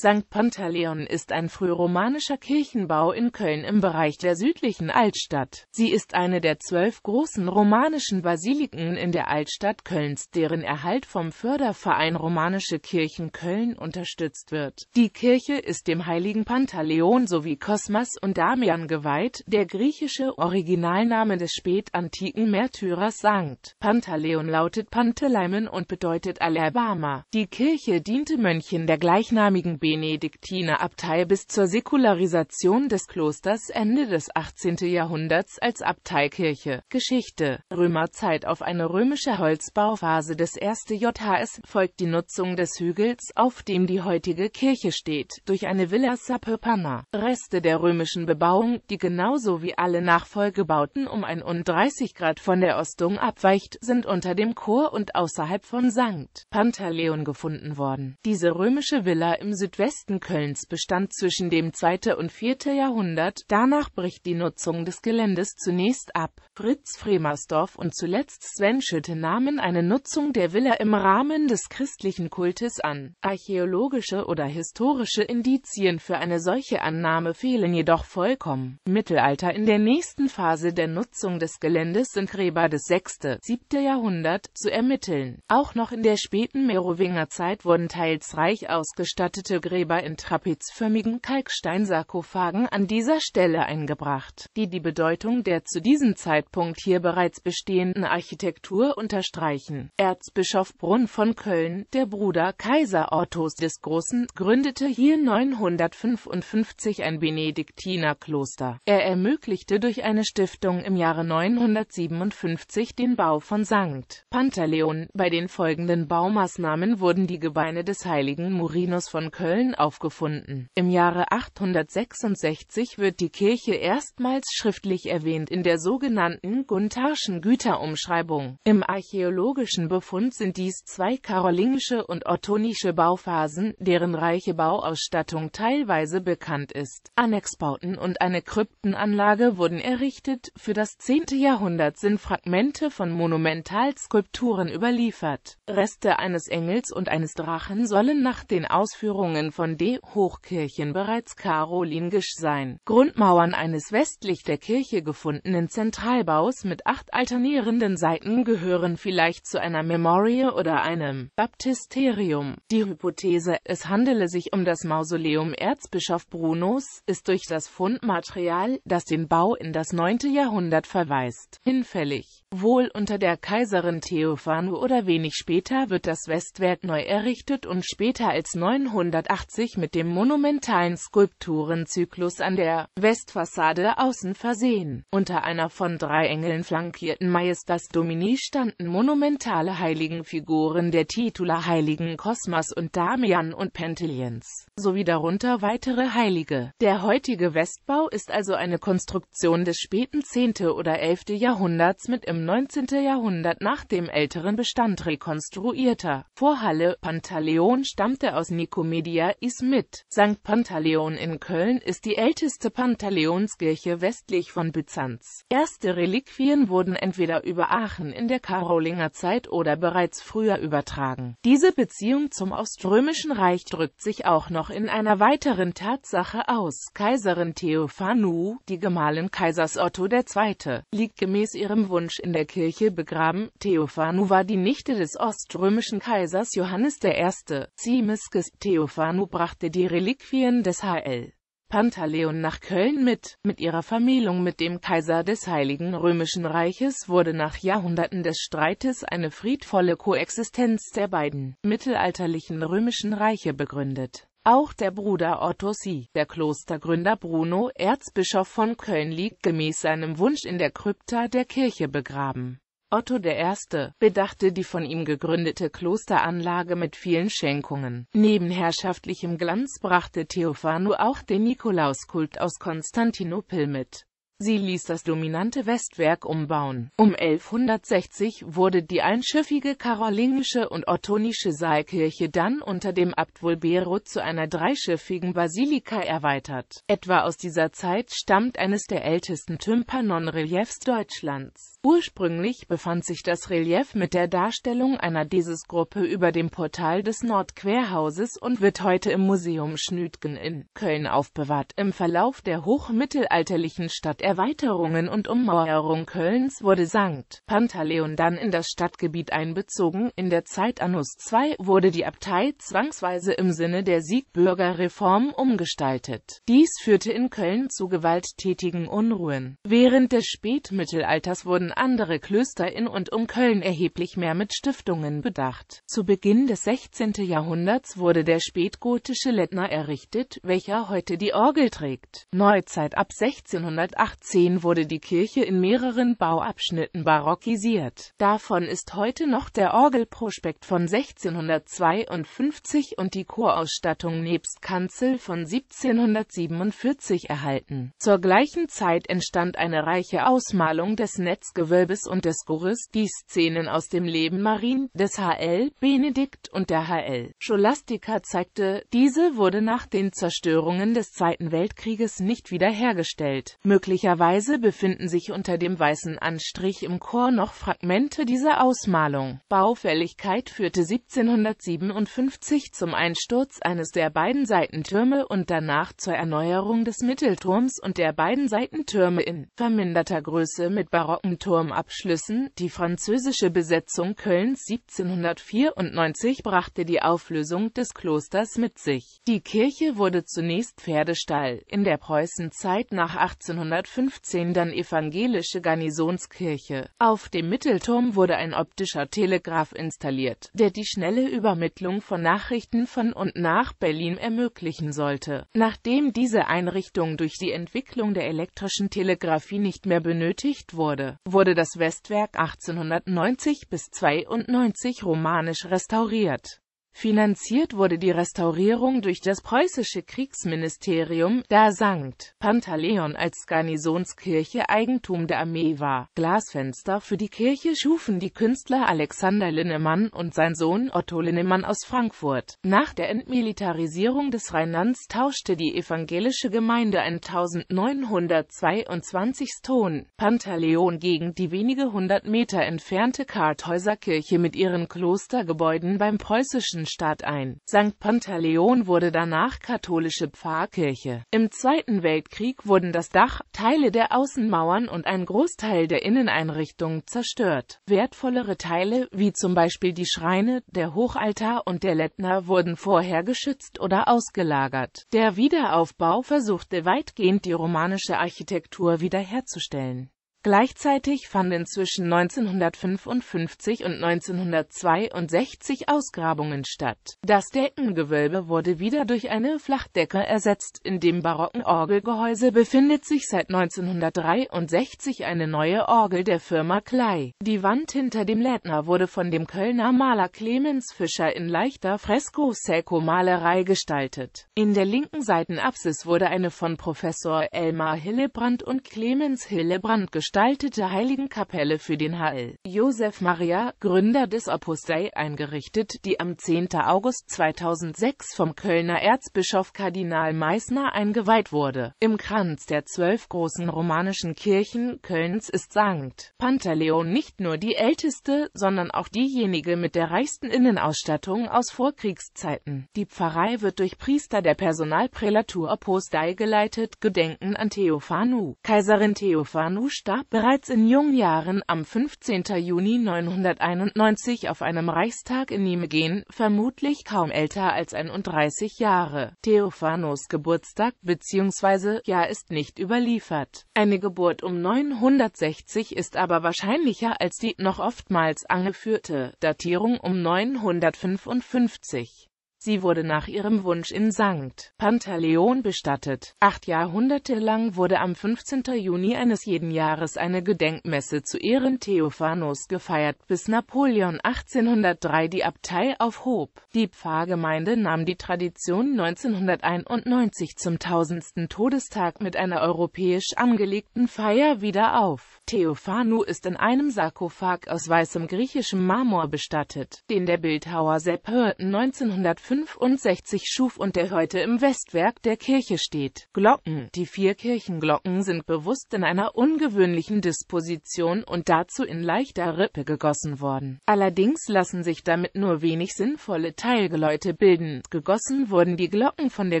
St. Pantaleon ist ein frühromanischer Kirchenbau in Köln im Bereich der südlichen Altstadt. Sie ist eine der zwölf großen romanischen Basiliken in der Altstadt Kölns, deren Erhalt vom Förderverein Romanische Kirchen Köln unterstützt wird. Die Kirche ist dem heiligen Pantaleon sowie Kosmas und Damian geweiht, der griechische Originalname des spätantiken Märtyrers Sankt. Pantaleon lautet Panteleimen und bedeutet Alabama. Die Kirche diente Mönchen der gleichnamigen Benediktinerabtei bis zur Säkularisation des Klosters Ende des 18. Jahrhunderts als Abteikirche. Geschichte Römerzeit Auf eine römische Holzbauphase des 1. JHS folgt die Nutzung des Hügels, auf dem die heutige Kirche steht, durch eine Villa Sapirpana. Reste der römischen Bebauung, die genauso wie alle Nachfolgebauten um ein und 30 Grad von der Ostung abweicht, sind unter dem Chor und außerhalb von St. Pantaleon gefunden worden. Diese römische Villa im Südwesten Südwesten Kölns bestand zwischen dem 2. und 4. Jahrhundert, danach bricht die Nutzung des Geländes zunächst ab. Fritz Fremersdorf und zuletzt Sven Schütte nahmen eine Nutzung der Villa im Rahmen des christlichen Kultes an. Archäologische oder historische Indizien für eine solche Annahme fehlen jedoch vollkommen. Mittelalter In der nächsten Phase der Nutzung des Geländes sind Gräber des 6. 7. Jahrhundert zu ermitteln. Auch noch in der späten Merowingerzeit wurden teils reich ausgestattete Gräber Gräber in trapezförmigen Kalksteinsarkophagen an dieser Stelle eingebracht, die die Bedeutung der zu diesem Zeitpunkt hier bereits bestehenden Architektur unterstreichen. Erzbischof Brunn von Köln, der Bruder Kaiser Ottos des Großen, gründete hier 955 ein Benediktinerkloster. Er ermöglichte durch eine Stiftung im Jahre 957 den Bau von St. Pantaleon. Bei den folgenden Baumaßnahmen wurden die Gebeine des heiligen Murinus von Köln Köln aufgefunden. Im Jahre 866 wird die Kirche erstmals schriftlich erwähnt in der sogenannten Guntharschen Güterumschreibung. Im archäologischen Befund sind dies zwei karolingische und ottonische Bauphasen, deren reiche Bauausstattung teilweise bekannt ist. Annexbauten und eine Kryptenanlage wurden errichtet. Für das 10. Jahrhundert sind Fragmente von Monumentalskulpturen überliefert. Reste eines Engels und eines Drachen sollen nach den Ausführungen Mauern von D. Hochkirchen bereits karolingisch sein. Grundmauern eines westlich der Kirche gefundenen Zentralbaus mit acht alternierenden Seiten gehören vielleicht zu einer Memorie oder einem Baptisterium. Die Hypothese, es handele sich um das Mausoleum Erzbischof Brunos, ist durch das Fundmaterial, das den Bau in das 9. Jahrhundert verweist, hinfällig. Wohl unter der Kaiserin Theophanu oder wenig später wird das Westwerk neu errichtet und später als 980 macht mit dem monumentalen Skulpturenzyklus an der Westfassade außen versehen. Unter einer von drei Engeln flankierten Majestas Domini standen monumentale Heiligenfiguren der Titularheiligen Kosmas und Damian und Penteliens, sowie darunter weitere Heilige. Der heutige Westbau ist also eine Konstruktion des späten 10. oder 11. Jahrhunderts mit im 19. Jahrhundert nach dem älteren Bestand rekonstruierter Vorhalle. Pantaleon stammte aus Nikomedia er ist mit. St. Pantaleon in Köln ist die älteste Pantaleonskirche westlich von Byzanz. Erste Reliquien wurden entweder über Aachen in der Karolingerzeit oder bereits früher übertragen. Diese Beziehung zum Oströmischen Reich drückt sich auch noch in einer weiteren Tatsache aus. Kaiserin Theophanu, die Gemahlin Kaisers Otto II., liegt gemäß ihrem Wunsch in der Kirche begraben. Theophanu war die Nichte des oströmischen Kaisers Johannes I. Zimiskes Theophanu Banu brachte die Reliquien des Hl. Pantaleon nach Köln mit. Mit ihrer Vermählung mit dem Kaiser des Heiligen Römischen Reiches wurde nach Jahrhunderten des Streites eine friedvolle Koexistenz der beiden mittelalterlichen römischen Reiche begründet. Auch der Bruder Otto Sie, der Klostergründer Bruno, Erzbischof von Köln liegt gemäß seinem Wunsch in der Krypta der Kirche begraben Otto I. bedachte die von ihm gegründete Klosteranlage mit vielen Schenkungen. Neben herrschaftlichem Glanz brachte Theophanu auch den Nikolauskult aus Konstantinopel mit Sie ließ das dominante Westwerk umbauen. Um 1160 wurde die einschiffige karolingische und ottonische Saalkirche dann unter dem Abt Vulbero zu einer dreischiffigen Basilika erweitert. Etwa aus dieser Zeit stammt eines der ältesten Tympanon-Reliefs Deutschlands. Ursprünglich befand sich das Relief mit der Darstellung einer Desisgruppe über dem Portal des Nordquerhauses und wird heute im Museum Schnütgen in Köln aufbewahrt. Im Verlauf der hochmittelalterlichen Stadt Erweiterungen und Ummauerung Kölns wurde St. Pantaleon dann in das Stadtgebiet einbezogen, in der Zeit Annus II wurde die Abtei zwangsweise im Sinne der Siegbürgerreform umgestaltet. Dies führte in Köln zu gewalttätigen Unruhen. Während des Spätmittelalters wurden andere Klöster in und um Köln erheblich mehr mit Stiftungen bedacht. Zu Beginn des 16. Jahrhunderts wurde der spätgotische Lettner errichtet, welcher heute die Orgel trägt. Neuzeit ab 1680 18 wurde die Kirche in mehreren Bauabschnitten barockisiert. Davon ist heute noch der Orgelprospekt von 1652 und die Chorausstattung nebst Kanzel von 1747 erhalten. Zur gleichen Zeit entstand eine reiche Ausmalung des Netzgewölbes und des Chores, die Szenen aus dem Leben Marien, des HL, Benedikt und der HL. Scholastica zeigte, diese wurde nach den Zerstörungen des Zweiten Weltkrieges nicht wiederhergestellt. Möglicherweise Möglicherweise befinden sich unter dem weißen Anstrich im Chor noch Fragmente dieser Ausmalung. Baufälligkeit führte 1757 zum Einsturz eines der beiden Seitentürme und danach zur Erneuerung des Mittelturms und der beiden Seitentürme in verminderter Größe mit barocken Turmabschlüssen. Die französische Besetzung Kölns 1794 brachte die Auflösung des Klosters mit sich. Die Kirche wurde zunächst Pferdestall, in der Preußenzeit nach 1805 1915 dann evangelische Garnisonskirche. Auf dem Mittelturm wurde ein optischer Telegraph installiert, der die schnelle Übermittlung von Nachrichten von und nach Berlin ermöglichen sollte. Nachdem diese Einrichtung durch die Entwicklung der elektrischen Telegrafie nicht mehr benötigt wurde, wurde das Westwerk 1890 bis 92 romanisch restauriert. Finanziert wurde die Restaurierung durch das preußische Kriegsministerium, da St. Pantaleon als Garnisonskirche Eigentum der Armee war. Glasfenster für die Kirche schufen die Künstler Alexander Linnemann und sein Sohn Otto Linnemann aus Frankfurt. Nach der Entmilitarisierung des Rheinlands tauschte die evangelische Gemeinde ein 1922 Ston Pantaleon gegen die wenige hundert Meter entfernte Karthäuserkirche mit ihren Klostergebäuden beim preußischen Kirchenstaat ein. St. Pantaleon wurde danach katholische Pfarrkirche. Im Zweiten Weltkrieg wurden das Dach, Teile der Außenmauern und ein Großteil der Inneneinrichtungen zerstört. Wertvollere Teile, wie zum Beispiel die Schreine, der Hochaltar und der Lettner, wurden vorher geschützt oder ausgelagert. Der Wiederaufbau versuchte weitgehend die romanische Architektur wiederherzustellen. Gleichzeitig fanden zwischen 1955 und 1962 Ausgrabungen statt. Das Deckengewölbe wurde wieder durch eine Flachdecke ersetzt. In dem barocken Orgelgehäuse befindet sich seit 1963 eine neue Orgel der Firma Klei. Die Wand hinter dem Lädner wurde von dem Kölner Maler Clemens Fischer in leichter fresco seco malerei gestaltet. In der linken Seitenapsis wurde eine von Professor Elmar Hillebrand und Clemens Hillebrand gestaltet gestaltete Heiligenkapelle für den Hall Josef Maria, Gründer des Opus Dei, eingerichtet, die am 10. August 2006 vom Kölner Erzbischof Kardinal Meissner eingeweiht wurde. Im Kranz der zwölf großen romanischen Kirchen Kölns ist St. Pantaleon nicht nur die älteste, sondern auch diejenige mit der reichsten Innenausstattung aus Vorkriegszeiten. Die Pfarrei wird durch Priester der Personalprälatur Opus Dei geleitet, gedenken an Theophanu. Kaiserin Theophanu starb bereits in jungen Jahren am 15. Juni 991 auf einem Reichstag in Nimegen, vermutlich kaum älter als 31 Jahre. Theophanos Geburtstag bzw. Jahr ist nicht überliefert. Eine Geburt um 960 ist aber wahrscheinlicher als die noch oftmals angeführte Datierung um 955. Sie wurde nach ihrem Wunsch in St. Pantaleon bestattet. Acht Jahrhunderte lang wurde am 15. Juni eines jeden Jahres eine Gedenkmesse zu Ehren Theophanos gefeiert, bis Napoleon 1803 die Abtei aufhob. Die Pfarrgemeinde nahm die Tradition 1991 zum tausendsten Todestag mit einer europäisch angelegten Feier wieder auf. Theophanu ist in einem Sarkophag aus weißem griechischem Marmor bestattet, den der Bildhauer Sepp Hörten 1904 65 schuf und der heute im Westwerk der Kirche steht. Glocken Die vier Kirchenglocken sind bewusst in einer ungewöhnlichen Disposition und dazu in leichter Rippe gegossen worden. Allerdings lassen sich damit nur wenig sinnvolle Teilgeläute bilden. Gegossen wurden die Glocken von der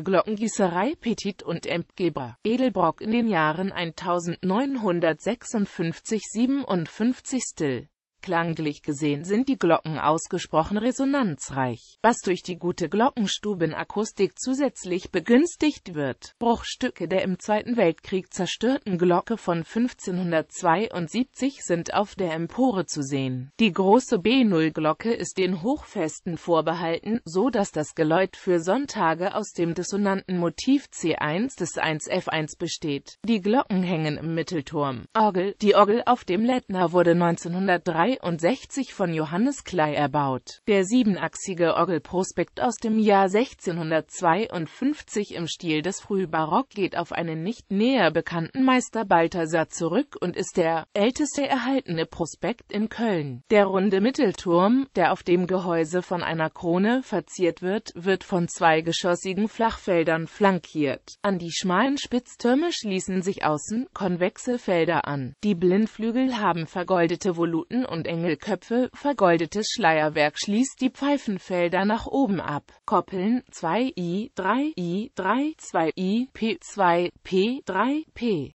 Glockengießerei Petit und Empgeber Edelbrock in den Jahren 1956-57 Still. Klanglich gesehen sind die Glocken ausgesprochen resonanzreich, was durch die gute Glockenstubenakustik zusätzlich begünstigt wird. Bruchstücke der im Zweiten Weltkrieg zerstörten Glocke von 1572 sind auf der Empore zu sehen. Die große B0-Glocke ist den Hochfesten vorbehalten, so dass das Geläut für Sonntage aus dem dissonanten Motiv C1 des 1F1 besteht. Die Glocken hängen im Mittelturm. Orgel Die Orgel auf dem Lettner wurde 1903 1862 von Johannes Klei erbaut. Der siebenachsige Orgelprospekt aus dem Jahr 1652 im Stil des Frühbarock geht auf einen nicht näher bekannten Meister Balthasar zurück und ist der älteste erhaltene Prospekt in Köln. Der runde Mittelturm, der auf dem Gehäuse von einer Krone verziert wird, wird von zweigeschossigen Flachfeldern flankiert. An die schmalen Spitztürme schließen sich außen konvexe Felder an. Die Blindflügel haben vergoldete Voluten und und Engelköpfe, vergoldetes Schleierwerk schließt die Pfeifenfelder nach oben ab. Koppeln 2i, 3i, 3, 2i, P2, P3, P.